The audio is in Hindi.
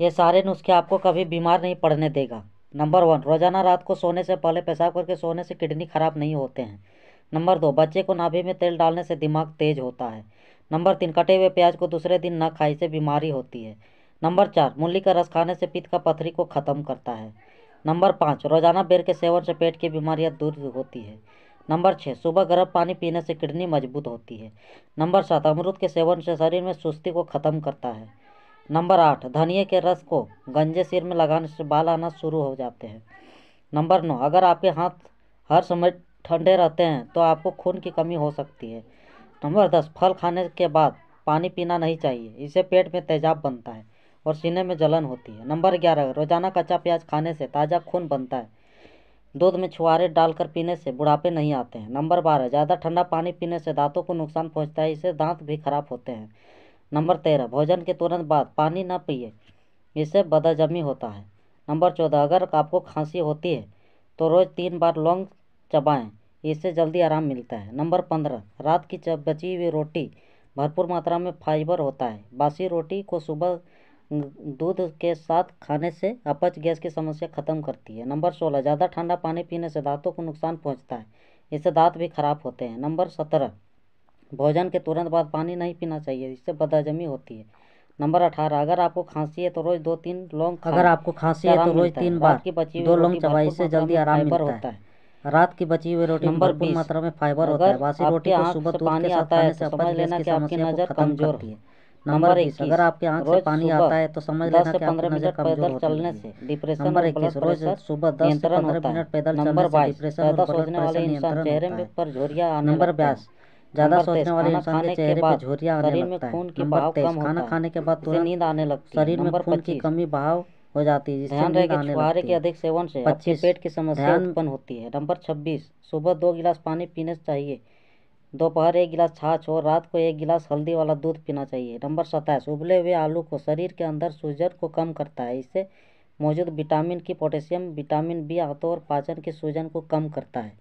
ये सारे नुस्खे आपको कभी बीमार नहीं पड़ने देगा नंबर वन रोज़ाना रात को सोने से पहले पेशाब करके सोने से किडनी ख़राब नहीं होते हैं नंबर दो बच्चे को नाभि में तेल डालने से दिमाग तेज होता है नंबर तीन कटे हुए प्याज को दूसरे दिन न खाई से बीमारी होती है नंबर चार मूली का रस खाने से पित्त का पथरी को ख़त्म करता है नंबर पाँच रोज़ाना बेर के सेवन से पेट की बीमारियाँ दूर होती है नंबर छः सुबह गर्म पानी पीने से किडनी मजबूत होती है नंबर सात अमरूद के सेवन से शरीर में सुस्ती को ख़त्म करता है नंबर आठ धनिए के रस को गंजे सिर में लगाने से बाल आना शुरू हो जाते हैं नंबर नौ अगर आपके हाथ हर समय ठंडे रहते हैं तो आपको खून की कमी हो सकती है नंबर दस फल खाने के बाद पानी पीना नहीं चाहिए इससे पेट में तेजाब बनता है और सीने में जलन होती है नंबर ग्यारह रोजाना कच्चा प्याज खाने से ताज़ा खून बनता है दूध में छुआरे डालकर पीने से बुढ़ापे नहीं आते हैं नंबर बारह ज़्यादा ठंडा पानी पीने से दांतों को नुकसान पहुंचता है इससे दांत भी खराब होते हैं नंबर तेरह भोजन के तुरंत बाद पानी ना पिए इससे बदजमी होता है नंबर चौदह अगर आपको खांसी होती है तो रोज़ तीन बार लौंग चबाएं इससे जल्दी आराम मिलता है नंबर पंद्रह रात की बची हुई रोटी भरपूर मात्रा में फाइबर होता है बासी रोटी को सुबह दूध के साथ खाने से अपच गैस की समस्या खत्म करती है नंबर सोलह ज़्यादा ठंडा पानी पीने से दांतों को नुकसान पहुंचता है इससे दांत भी खराब होते हैं नंबर सत्रह भोजन के तुरंत बाद पानी नहीं पीना चाहिए इससे बदहजमी होती है नंबर अठारह अगर आपको खांसी है तो रोज दो तीन लौंग अगर आपको खांसी है तो रोज तीन बार की बची दो लौंग चबाई से जल्दी आराम मिलता है रात की बची हुई रोटी नंबर भरपूर मात्रा में फाइबर होता है बासी रोटी को सुबह दूध के साथ खाने से तो समझ लेना कि आपकी नजर कमजोर है नंबर एक अगर आपके आंख से पानी आता है तो समझ लेना कि आपकी नजर कमजोर चलने से डिप्रेशन नंबर एक रोज सुबह दस से पंद्रह मिनट पैदल चलने से डिप्रेशन और ब्लड प्रेशर नियंत्रण होता है नंबर बाईस ज्यादा सोचने वाले इंसान के चेहरे पर झुर्रिया आने लगता है नंबर तेईस खाना खाने के बाद तुरंत नींद आने लगती है शरीर में खून की कमी बहाव हो जाती है ध्यान रहे कि छुहारे के अधिक सेवन से पच्चीस पेट की समस्या उत्पन्न होती है नंबर छब्बीस सुबह दो गिलास पानी पीने चाहिए दोपहर एक गिलास छाछ और रात को एक गिलास हल्दी वाला दूध पीना चाहिए नंबर सत्ताईस उबले हुए आलू को शरीर के अंदर सूजन को कम करता है इससे मौजूद विटामिन की पोटेशियम विटामिन बी आंतों और पाचन की सूजन को कम करता है